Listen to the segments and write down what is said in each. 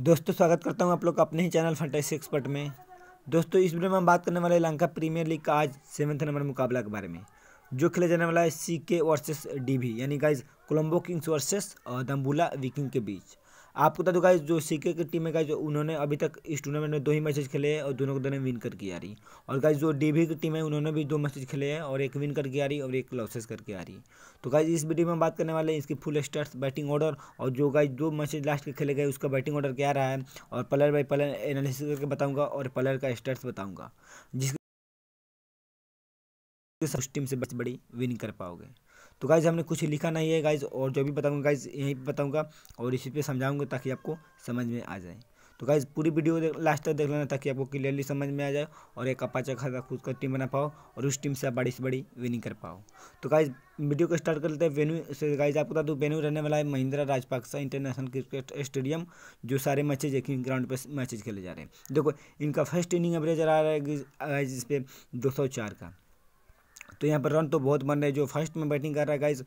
दोस्तों स्वागत करता हूं आप लोग का अपने ही चैनल फंटेसी एक्सपर्ट में दोस्तों इस वीडियो में हम बात करने वाले लंका प्रीमियर लीग का आज सेवंथ नंबर मुकाबला के बारे में जो खेला जाने वाला है सी के वर्सेस डी यानी guys Colombo Kings versus Dambulla Viking के बीच आपको बता दो गाइज जो सीके की टीम है गाइज उन्होंने अभी तक इस टूर्नामेंट में दो ही मैचेज खेले हैं और दोनों को दोनों विन करके आ रही है और गाइज जो डीबी की टीम है उन्होंने भी दो मैचेस खेले हैं और एक विन करके आ रही है और एक लॉसेस करके आ रही है तो गाइज इस वीडियो में बात करने वाले हैं इसकी फुल स्टार्ट बैटिंग ऑर्डर और जो गाइज दो मैचेज लास्ट के खेले गए उसका बैटिंग ऑर्डर क्या रहा है और प्लेयर बाई प्लेयर एनालिसिस करके बताऊँगा और प्लेयर का स्टार्ट बताऊँगा जिसके टीम से बच बड़ी विन कर पाओगे तो गाइज़ हमने कुछ लिखा नहीं है गाइज़ और जो भी बताऊँगा गाइज़ यहीं पर बताऊँगा और इसी पर समझाऊँगा ताकि आपको समझ में आ जाए तो गाइज़ पूरी वीडियो लास्ट तक देख लेना ताकि आपको क्लियरली समझ में आ जाए और एक अपाचा खाता खुद का टीम बना पाओ और उस टीम से आप बड़ी से बड़ी विनिंग कर पाओ तो गाइज़ वीडियो को स्टार्ट कर लेते हैं वेन्यू से गाइज आपको बता दूँ वेन्यू रहने वाला है Mahinda Rajapaksa International Cricket Stadium जो सारे मैचेज एक ही ग्राउंड पर मैचेज खेले जा रहे हैं देखो इनका फर्स्ट इनिंग एवरेज आ रहा है गाइज इस पर दो का तो यहाँ पर रन तो बहुत बन रहे जो फर्स्ट में बैटिंग कर रहा है गाइज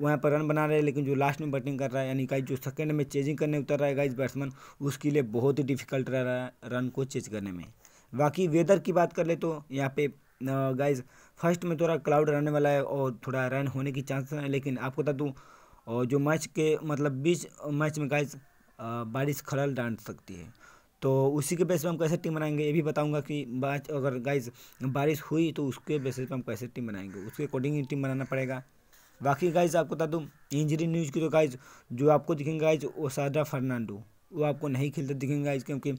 वहाँ पर रन बना रहे हैं लेकिन जो लास्ट में बैटिंग कर रहा है यानी गाइज जो सेकेंड में चेजिंग करने उतर रहा है गाइज बैट्समैन उसके लिए बहुत ही डिफिकल्ट रह रहा है रन को चेज करने में बाकी वेदर की बात कर ले तो यहाँ पे गाइज फर्स्ट में थोड़ा क्लाउड रहने वाला है और थोड़ा रन होने की चांसेस हैं लेकिन आपको बता दूँ और जो मैच के मतलब बीच मैच में गाइज बारिश खलल डांट सकती है तो उसी के बेस पर हम कैसे टीम बनाएंगे ये भी बताऊंगा कि बात अगर गाइज बारिश हुई तो उसके बेसिस पर हम कैसे टीम बनाएंगे उसके अकॉर्डिंग टीम बनाना पड़ेगा बाकी गाइज आपको बता दूँ इंजरी न्यूज़ की तो गाइज जो आपको दिखेंगे गाइज वो सादा फर्नांडो वो आपको नहीं खेलते दिखेंगे गाइज क्योंकि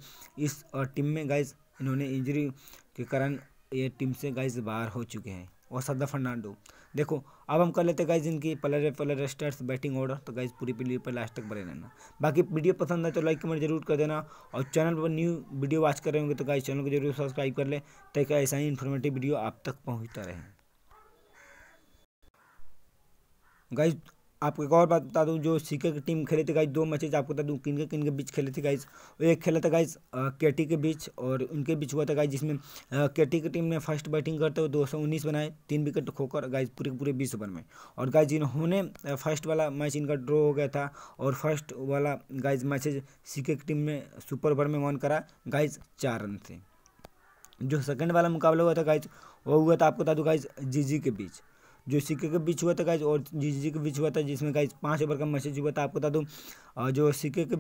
इस टीम में गाइज इन्होंने इंजरी के कारण ये टीम से गाइज बाहर हो चुके हैं सादा फर्नांडो देखो अब हम कर लेते गाइज इनकी player player stars batting order तो गाइज पूरी वीडियो पर लास्ट तक बने रहना बाकी वीडियो पसंद है तो लाइक कमेंट जरूर कर देना और चैनल पर न्यू वीडियो वॉच कर रहे होंगे तो गाइज चैनल को जरूर सब्सक्राइब कर ले ताकि ऐसा ही इन्फॉर्मेटिव वीडियो आप तक पहुँचता रहे गाइज आपको एक और बात बता दूँ जो सीकर की टीम खेले थे गाइज दो मैचेज आपको बता दूँ किन के किन के बीच खेले थे गाइज और एक खेला था गाइज केटी के बीच और उनके बीच हुआ था गाइज जिसमें केटी की टीम ने फर्स्ट बैटिंग करते हुए दो बनाए तीन विकेट खोकर गाइज पूरे पूरे बीस ओवर में और गाइज जिन्होंने फर्स्ट वाला मैच इनका ड्रॉ हो गया था और फर्स्ट वाला गाइज मैचेज सीकर की टीम ने सुपर ओवर में वन करा गाइज चार रन थे जो सेकेंड वाला मुकाबला हुआ था गाइज वो हुआ था आपको बता दूँ गाइज जी के बीच जो सिक्के के बीच हुआ था गाइज और जी के बीच हुआ था जिसमें गाइज पाँच ओवर का मैसेज हुआ था आपको बता दूँ जो सिक्के के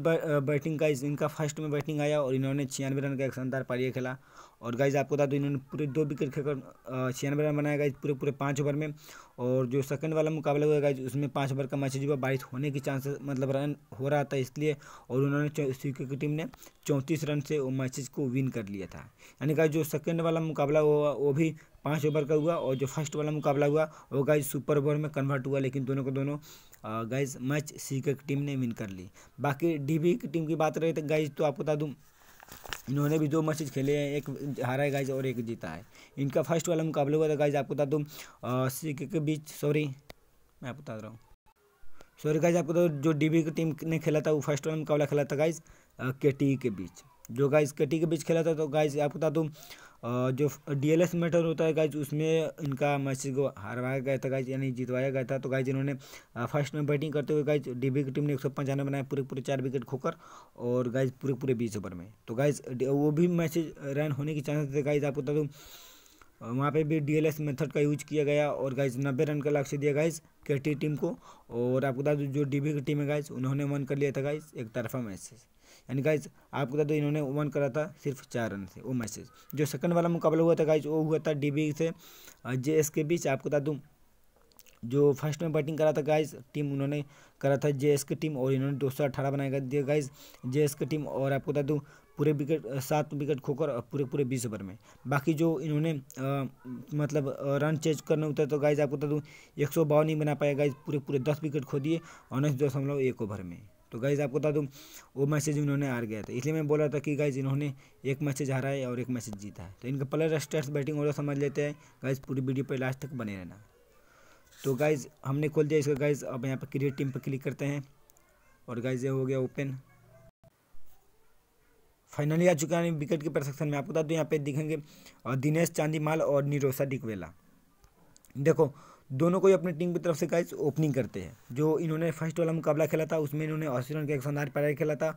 बैटिंग का इनका फर्स्ट में बैटिंग आया और इन्होंने छियानवे रन का एक शानदार पारिया खेला और गाइज आपको बता दो इन्होंने पूरे दो विकेट खेलकर छियानवे रन बनाया गया पूरे पूरे पाँच ओवर में और जो सेकंड वाला मुकाबला हुआ गाइज उसमें पाँच ओवर का मैच जो बारिश होने की चांसेस मतलब रन हो रहा था इसलिए और उन्होंने सीके की टीम ने चौंतीस रन से वो मैचेज को विन कर लिया था यानी गाइज जो सेकेंड वाला मुकाबला हुआ वो भी पाँच ओवर का हुआ और जो फर्स्ट वाला मुकाबला हुआ वो गाइज सुपर ओवर में कन्वर्ट हुआ लेकिन दोनों को दोनों गाइज मैच सीके की टीम ने विन कर ली बाकी डीबी की टीम की बात रही तो गाइज तो आपको बता दूँ इन्होंने भी दो मैचेज खेले हैं एक हारा है गाइज और एक जीता है इनका फर्स्ट वाला मुकाबला हुआ था गाइज आपको बता दूँ सी के बीच सॉरी मैं आपको बता रहा हूँ सॉरी गाइज आपको तो जो डीबी की टीम ने खेला था वो फर्स्ट वाला मुकाबला खेला था गाइज के e के बीच जो गाइज के e के बीच खेला था तो गाइज आपको बता दूँ जो डी एल एस मैटर होता है गाइज उसमें इनका मैसेज को हरवाया गया था गाइज यानी जितवाया गया था तो गाइज इन्होंने फर्स्ट में बैटिंग करते हुए गाइज डीबी की टीम ने एक सौ पंचानवे बनाया पूरे पूरे चार विकेट खोकर और गाइज पूरे पूरे बीस ओवर में तो गाइज वो भी मैसेज रन होने के चांसेस थे गाइज आपको बता दूँ वहाँ पे भी डीएलएस मेथड का यूज किया गया और गाइज नब्बे रन का लक्ष्य दिया गाइज के टीम को और आपको बता दूँ जो डीबी की टीम है गाइज उन्होंने वन कर लिया था गाइज एक तरफा मैसेज यानी गाइज आपको बता दो इन्होंने वन करा था सिर्फ चार रन से वो मैसेज जो सेकंड वाला मुकाबला हुआ था गाइज वो हुआ था डी से जे के बीच आपको बता दूँ जो फर्स्ट में बैटिंग करा था गाइज टीम उन्होंने करा था जे की टीम और इन्होंने दो सौ अठारह बनाया दिया गाइज जे की टीम और आपको बता दूँ पूरे विकेट सात विकेट खोकर पूरे पूरे बीस ओवर में बाकी जो इन्होंने आ, मतलब रन चेज करने उतरा तो गाइज आपको बता दूँ एक सौ बावन नहीं बना पाया गाइज पूरे पूरे दस विकेट खो दिए उन्नीस दशमलव एक ओवर में तो गाइज़ आपको बता दूँ वो मैसेज इन्होंने हार गया था इसलिए मैं बोला था कि गाइज़ इन्होंने एक मैसेज हारा है और एक मैसेज जीता है तो इनका प्लेयर स्टेट्स बैटिंग ऑर्डर समझ लेते हैं गाइज़ पूरी वीडियो पर लास्ट तक बने रहना तो गाइज़ हमने खोल दिया इसका गाइज़ अब यहाँ पर क्रिएट टीम पर क्लिक करते हैं और गाइज़ ये हो गया ओपन फाइनली आ चुका है विकेट कीपर सेक्शन में आपको बता दूँ यहाँ पे दिखेंगे दिनेश चांदीमाल और निरोसा डिकवेला देखो दोनों को ही अपनी टीम की तरफ से गाइज ओपनिंग करते हैं जो इन्होंने फर्स्ट वाला मुकाबला खेला था उसमें इन्होंने ऑस्ट्रेलियन के एक शानदार पैराई खेला था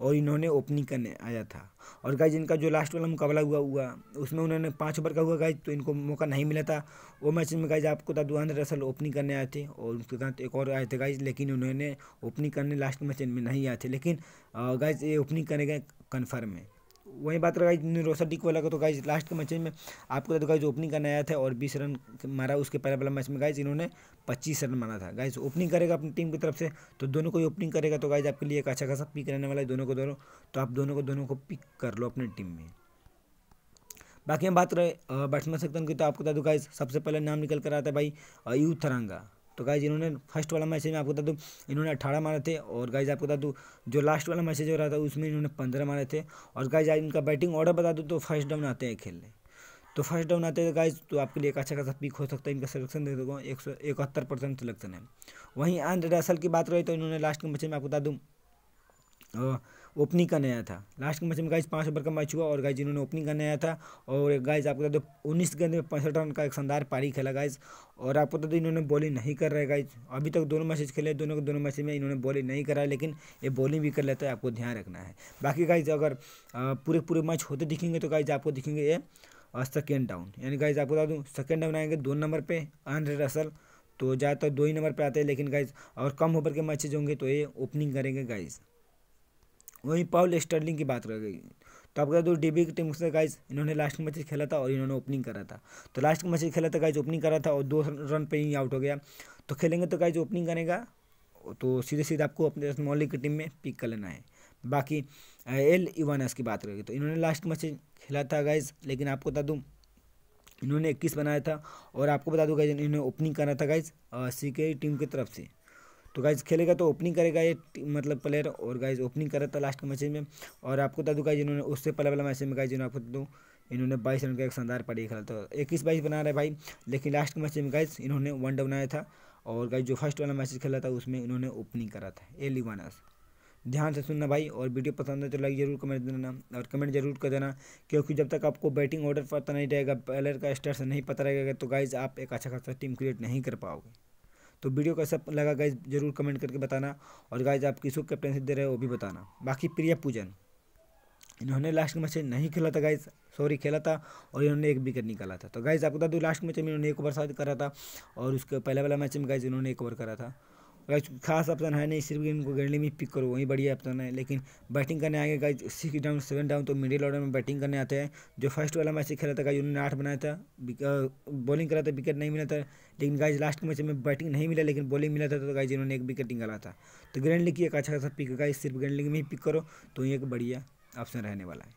और इन्होंने ओपनिंग करने आया था और गाइज इनका जो लास्ट वाला मुकाबला हुआ हुआ उसमें उन्होंने पाँच ओवर का हुआ गाइज तो इनको मौका नहीं मिला था वो मैच में गाइज आपको दो हंड्रेड रसल ओपनिंग करने आए थे और उसके साथ एक और आए थे गाइज लेकिन उन्होंने ओपनिंग करने लास्ट मैच में नहीं आए थे लेकिन गाइज ये ओपनिंग करने गए कन्फर्म है वहीं बात रहा निरोसा डिक वाला का तो गाइज लास्ट के मैच में आपको तो गाइज ओपनिंग करने आया था और बीस रन मारा उसके पहले वाला मैच में गाइज इन्होंने पच्चीस रन मारा था गाइज ओपनिंग करेगा अपनी टीम की तरफ से तो दोनों को ही ओपनिंग करेगा तो गाइज आपके लिए एक अच्छा खासा पिक रहने वाला है दोनों को दोनों तो आप दोनों को दोनों को पिक कर लो अपनी टीम में बाकी हम बात रहे बैट्समैन सेक्शन की तो आपको बता दूँ गाइज सबसे पहले नाम निकल कर आता है भाई यूथ थरंगा तो गाइज इन्होंने फर्स्ट वाला मैसेज में आपको बता दूँ इन्होंने अट्ठारह मारे थे और गाइज आपको बता दूँ जो लास्ट वाला मैसेज हो रहा था उसमें इन्होंने पंद्रह मारे थे और गाइज आज इनका बैटिंग ऑर्डर बता दूँ तो फर्स्ट डाउन आते हैं खेलने तो फर्स्ट डाउन आते हैं गाइज तो, तो आपके लिए एक अच्छा खासा पिक हो सकता है इनका सिलेक्शन देख दो एक सौ इकहत्तर परसेंट सिलेक्शन है वहीं आंध्र रसल की बात रही तो इन्होंने लास्ट के मैसेज में आपको बता दूँ ओपनिंग करने आया था लास्ट के मैच में गाइज पाँच ओवर का मैच हुआ और गाइज इन्होंने ओपनिंग करने आया था और गाइज आपको बता दो उन्नीस गेंद में पैंसठ रन का एक शानदार पारी खेला गाइज और आपको बता दो इन्होंने बॉलिंग नहीं कर रहे गाइज अभी तक दोनों मैचेज खेले दोनों के दोनों मैच में इन्होंने बॉलिंग नहीं करा लेकिन ये बॉलिंग भी कर लेता है आपको ध्यान रखना है बाकी गाइज अगर पूरे पूरे मैच होते दिखेंगे तो गाइज आपको दिखेंगे ये सेकेंड डाउन यानी गाइज आपको बता दूँ सेकेंड डाउन आएंगे दो नंबर पर आंध्र रसल तो ज़्यादातर दो ही नंबर पे आते हैं लेकिन गाइज और कम ओवर के मैचेज होंगे तो ये ओपनिंग करेंगे गाइज़ वहीं पाउल स्टर्लिंग की बात रह गई तो आप दोस्त डीबी की टीम से गाइज इन्होंने लास्ट मैच खेला था और इन्होंने ओपनिंग करा था तो लास्ट मैच खेला था गाइज ओपनिंग करा था और दो रन पे ही आउट हो गया तो खेलेंगे तो गाइज ओपनिंग करेगा तो सीधे सीधे आपको अपने मौलिक की टीम में पिक कर लेना है बाकी एल इवानस की बात करेगी तो इन्होंने लास्ट मैच खेला था गाइज लेकिन आपको बता दूँ इन्होंने इक्कीस बनाया था और आपको बता दूँ गाइज इन्होंने ओपनिंग करा था गाइज सी के टीम की तरफ से तो गाइज खेलेगा तो ओपनिंग करेगा ये मतलब प्लेयर और गाइज ओपनिंग करा था लास्ट के मैच में और आपको बता दूँ गाइज इन्होंने उससे पहले वाला मैच में गाइज जिन्होंने आपको दूँ इन्होंने बाईस रन का एक शानदार पारी खेला था इक्कीस बाईस बना रहे भाई लेकिन लास्ट के मैच में गाइज इन्होंने वन डे बनाया था और गाइज जो फर्स्ट वाला मैच खेला था उसमें इन्होंने ओपनिंग करा था ए लिवानस ध्यान से सुनना भाई और वीडियो पसंद है तो लाइक जरूर कमेंट देना और कमेंट जरूर कर देना क्योंकि जब तक आपको बैटिंग ऑर्डर पता नहीं रहेगा प्लेयर का स्टार्ट नहीं पता रहेगा तो गाइज आप एक अच्छा खासा टीम क्रिएट नहीं कर पाओगे तो वीडियो कैसा लगा गाइज जरूर कमेंट करके बताना और गाइज आप किसको कैप्टनशिप दे रहे हो वो भी बताना बाकी प्रिया पूजन इन्होंने लास्ट मैच नहीं खेला था गाइज सॉरी खेला था और इन्होंने एक विकेट निकाला था तो गाइज आपको बता दूँ लास्ट मैच में इन्होंने एक ओवर साथ करा था और उसके पहले वाला मैच में गाइज इन्होंने एक ओवर करा था गाइज खास ऑप्शन है नहीं सिर्फ इनको गेंडली में पिक करो वही बढ़िया ऑप्शन है लेकिन बैटिंग करने आएंगे guys six down seven down तो मिडिल ऑर्डर में बैटिंग करने आते हैं जो फर्स्ट वाला मैच खेला था गाइज उन्होंने आठ बनाया था बॉलिंग करा था विकेट नहीं मिला था लेकिन गाइज लास्ट मैच में बैटिंग नहीं मिला लेकिन बॉलिंग मिला था तो गाइज इन्होंने एक विकेट निकाला था तो ग्रैंड की एक अच्छा खासा पिक गाइज सिर्फ ग्रैंड में ही पिक करो तो ये एक बढ़िया ऑप्शन रहने वाला है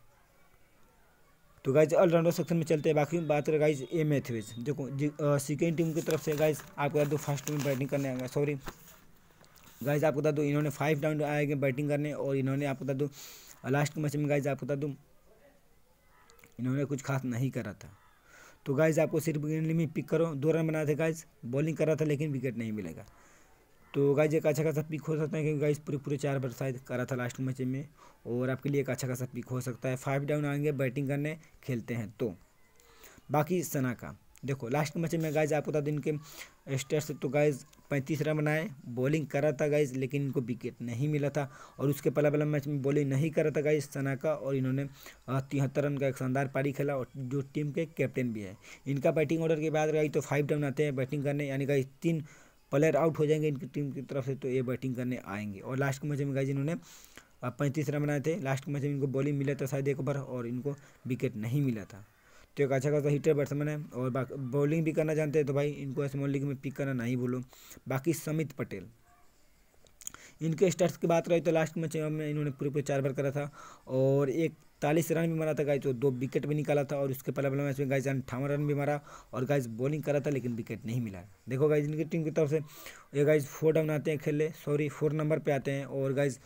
तो गाइज ऑलराउंडर सेक्शन में चलते हैं बाकी बात करें गाइज ए मैथवेज देखो सेकेंड टीम की तरफ से गाइज आपको दो फर्स्ट में बैटिंग करने आएगा सॉरी गाइज आपको बता दूँ इन्होंने फाइव राउंड आए गए बैटिंग करने और इन्होंने आपको बता दूँ लास्ट के मैच में गाइज आपको बता दूँ इन्होंने कुछ खास नहीं करा था तो गाइज आपको सिर्फ में पिक करो दो रन बनाए थे गाइज बॉलिंग कर रहा था लेकिन विकेट नहीं मिलेगा तो गाइज एक अच्छा खासा पिक हो सकता है क्योंकि गाइज पूरे पूरे चार बार शायद करा था लास्ट मैच में और आपके लिए एक अच्छा खासा पिक हो सकता है फाइव डाउन आएंगे बैटिंग करने खेलते हैं तो बाकी सना का देखो लास्ट मैच में गाइज आपको बता दूँ इनके स्टेट से तो गाइज पैंतीस रन बनाए बॉलिंग करा था गाइज लेकिन इनको विकेट नहीं मिला था और उसके पहला पहला मैच में बॉलिंग नहीं करा था गाइज सनाका और इन्होंने तिहत्तर रन का एक शानदार पारी खेला और जो टीम के कैप्टन भी है इनका बैटिंग ऑर्डर के बाद गाइज तो फाइव डाउन आते हैं बैटिंग करने यानी गाइज तीन प्लेयर आउट हो जाएंगे इनकी टीम की तरफ से तो ये बैटिंग करने आएंगे और लास्ट के मैच में गाइज इन्होंने पैंतीस रन बनाए थे लास्ट मैच में इनको बॉलिंग मिला था शायद एक ओवर और इनको विकेट नहीं मिला था तो एक अच्छा खासा हिटर बैट्समैन है और बॉलिंग भी करना जानते हैं तो भाई इनको स्मॉल लीग में पिक करना नहीं भूलो बाकी समित पटेल इनके स्टार्ट की बात रही तो लास्ट मैच में इन्होंने पूरे पूरे चार बार करा था और एक तालीस रन भी मारा था गाइज तो दो विकेट भी निकाला था और उसके पहले पहले मैच में गाइज अंठावन रन भी मारा और गाइज बॉलिंग करा था लेकिन विकेट नहीं मिला देखो गाइज इनकी टीम की तरफ से ये गाइज फोर डाउन आते हैं खेलने सॉरी फोर नंबर पर आते हैं और गाइज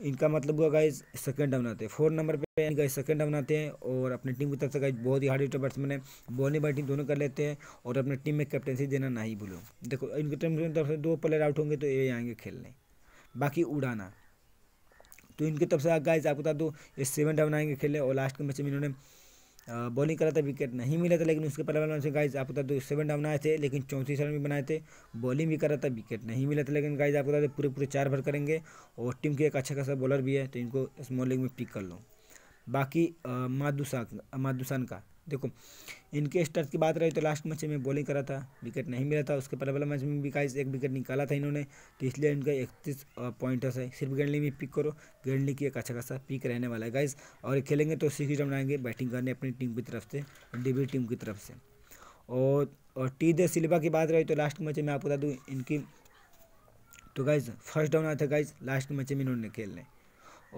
इनका मतलब हुआ गाइज सेकंड डाउन आते हैं फोर नंबर पे गाइज सेकंड डाउन आते हैं और अपनी टीम की तरफ से गाइज बहुत ही हार्ड हिटर बैट्समैन है बॉलिंग बैटिंग दोनों कर लेते हैं और अपने टीम में कैप्टनसी देना ना ही भूलो देखो इनकी टीम की तरफ से दो प्लेयर आउट होंगे तो ये आएंगे खेलने बाकी उड़ाना तो इनकी तरफ से गाइज आपको बता दो ये सेवन डाउन आएंगे खेलने और लास्ट के मैच में इन्होंने बॉलिंग करा था विकेट नहीं मिला था लेकिन उसके पहले वाले से गाइज आपको बता दो सेवन डाउन आए थे लेकिन चौंतीस रन भी बनाए थे बॉलिंग भी करा था विकेट नहीं मिला था लेकिन गाइज आपको बता दो पूरे पूरे चार भर करेंगे और टीम के एक अच्छा खासा बॉलर भी है तो इनको स्मॉल लीग में पिक कर लो बाकी मादुसा मादुसान का देखो इनके स्टर्स की बात रही तो लास्ट मैच में बॉलिंग करा था विकेट नहीं मिला था उसके पहले वाला मैच में भी गाइस एक विकेट निकाला था इन्होंने तो इसलिए इनका इकतीस पॉइंटर्स है सिर्फ गेंडली में पिक करो गेंडली की एक अच्छा खासा पिक रहने वाला है गाइज और खेलेंगे तो सिक्स रन आएंगे बैटिंग करने अपनी टीम की तरफ से डिबी टीम की तरफ से और और टी दे सिल्वा की बात रही तो लास्ट मैच में आपको बता दूँ इनकी तो गाइज फर्स्ट डाउन आया था गाइज लास्ट मैच में इन्होंने खेलने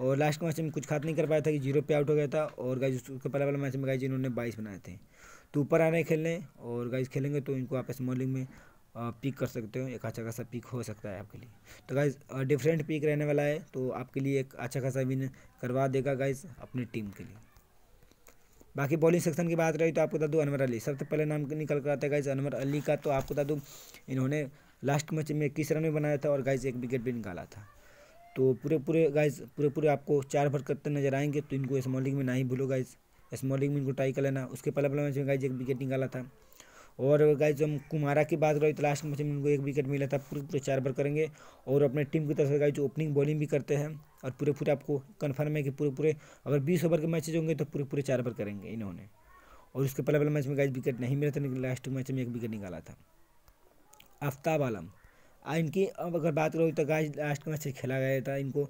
और लास्ट के मैच में कुछ खात नहीं कर पाया था कि जीरो पे आउट हो गया था और गाइज उसके पहले वाला मैच में गाइज इन्होंने बाईस बनाए थे तो ऊपर आ रहे हैं खेलने और गाइज खेलेंगे तो इनको आप स्मॉलिंग में पिक कर सकते हो एक अच्छा खासा पिक हो सकता है आपके लिए तो गाइज डिफरेंट पिक रहने वाला है तो आपके लिए एक अच्छा खासा विन करवा देगा गाइज अपनी टीम के लिए बाकी बॉलिंग सेक्शन की बात रही तो आपको बता दूँ अनवर अली सबसे पहले नाम निकल कर आता है गाइज अनवर अली का तो आपको बता दूँ इन्होंने लास्ट मैच में इक्कीस रन भी बनाया था और गाइज एक विकेट भी निकाला था तो पूरे पूरे गाइज पूरे पूरे आपको चार भर करते नजर आएंगे तो इनको स्मॉलिंग में ना ही भूलो गाइज स्मॉलिंग में इनको ट्राई कर लेना उसके पहले पहले मैच में गाइज एक विकेट निकाला था और गाइज हम कुमारा की बात करें तो लास्ट मैच में इनको एक विकेट मिला था पूरे पूरे चार भर करेंगे और अपने टीम की तरफ से गाइज ओपनिंग बॉलिंग भी करते हैं और पूरे पूरे आपको कन्फर्म है कि पूरे पूरे अगर बीस ओवर के मैचेज होंगे तो पूरे पूरे चार भर करेंगे इन्होंने और उसके पहले पहले मैच में गाइज विकेट नहीं मिला था लेकिन लास्ट मैच में एक विकेट निकाला था आफ्ताब आलम इनकी अब अगर बात करो तो गाइस लास्ट मैच से खेला गया था इनको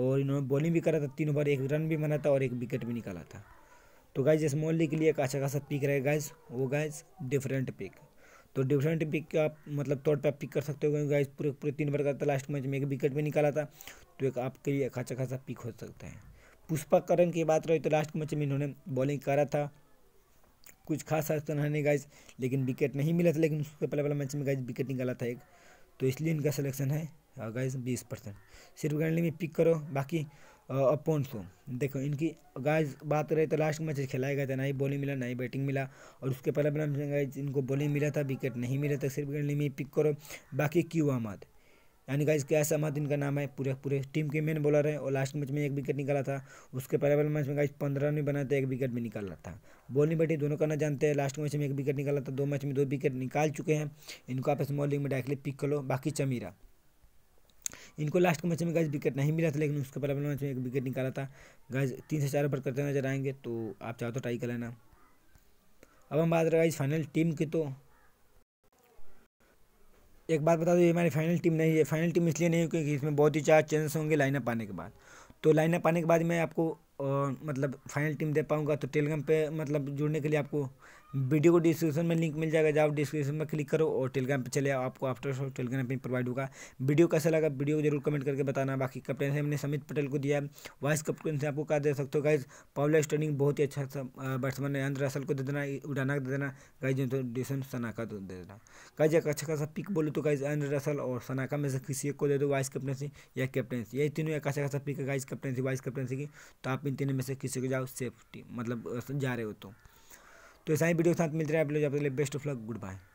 और इन्होंने बॉलिंग भी करा था तीनों बार एक रन भी बना था और एक विकेट भी निकाला था तो गाइज जैसे मोहल्ली के लिए एक अच्छा खासा पिक रहे गाइज वो गाइज डिफरेंट पिक तो डिफरेंट पिक का आप मतलब तौर पे आप पिक कर सकते हो क्योंकि गाइज पूरे पूरे तीन बार करता लास्ट मैच में एक विकेट भी निकाला था तो एक आपके लिए एक अच्छा खासा पिक हो सकता है पुष्पा करण की बात रही तो लास्ट मैच में इन्होंने बॉलिंग करा था कुछ खास तो नहीं गाइज लेकिन विकेट नहीं मिला था लेकिन उसके पहले वाला मैच में गाइज विकेट निकाला था एक तो इसलिए इनका सिलेक्शन है गाइस हाँ, बीस परसेंट सिर्फ गैंडली में पिक करो बाकी अपॉन सो देखो इनकी गाइस बात रहे तो लास्ट मैच खिलाया गया था ना ही बॉलिंग मिला ना ही बैटिंग मिला और उसके पहले गाइस इनको बॉलिंग मिला था विकेट नहीं मिला था सिर्फ गैंडली में पिक करो बाकी क्यू अहमद यानी गाइज कैस अहमद इनका नाम है पूरे पूरे टीम के मेन बॉलर है और लास्ट मैच में एक विकेट निकाला था उसके पहले मैच में गाइज पंद्रह रन बनाए थे एक विकेट भी निकाला था बॉलिंग बैठी दोनों करना जानते हैं लास्ट मैच में एक विकेट निकाला था दो मैच में दो विकेट निकाल चुके हैं इनको आप स्मॉलिंग में डायरेक्टली पिक कर लो बाकी चमीरा इनको लास्ट मैच में गाइज विकेट नहीं मिला था लेकिन उसके पहले मैच में एक विकेट निकाला था गाइज तीन से चार ओवर करते नजर आएंगे तो आप चाहो तो ट्राई कर लेना अब हम बात रहे गाइज फाइनल टीम की तो एक बात बता दो ये हमारी फाइनल टीम नहीं है फाइनल टीम इसलिए नहीं क्योंकि इसमें बहुत ही चार चेंजेस होंगे लाइनअप आने के बाद तो लाइनअप आने के बाद मैं आपको आ, मतलब फाइनल टीम दे पाऊँगा तो टेलीग्राम पे मतलब जुड़ने के लिए आपको वीडियो को डिस्क्रिप्शन में लिंक मिल जाएगा जब डिस्क्रिप्शन में क्लिक करो और टेलीग्राम पर चले आओ आपको आफ्टर शॉक टेलीग्राम पर प्रोवाइड होगा वीडियो कैसा लगा वीडियो को जरूर कमेंट करके बताना बाकी कप्टन से हमने समित पटेल को दिया वाइस कप्टन से आपको क्या दे सकते हो गाइज पावला स्टर्निंग बहुत ही अच्छा बैट्समैन है अंदर रसल को दे देना उडाना दे देना गाइज तो डिसन सनाका दे देना गाइज एक अच्छा खासा पिक बोलो तो गाइज अंदर रसल और सनाका में से किसी एक को दे दो वाइस कैप्टनसी या कैप्टनसी यही तीनों एक अच्छा खासा पिक है गाइज कैप्टनसी वाइस कैप्टनसी की तो आप इन तीनों में से किसी को जाओ सेफ्टी मतलब जा रहे हो तो तो ऐसा ही वीडियो के साथ मिलते रहे आप लोग best of luck good bye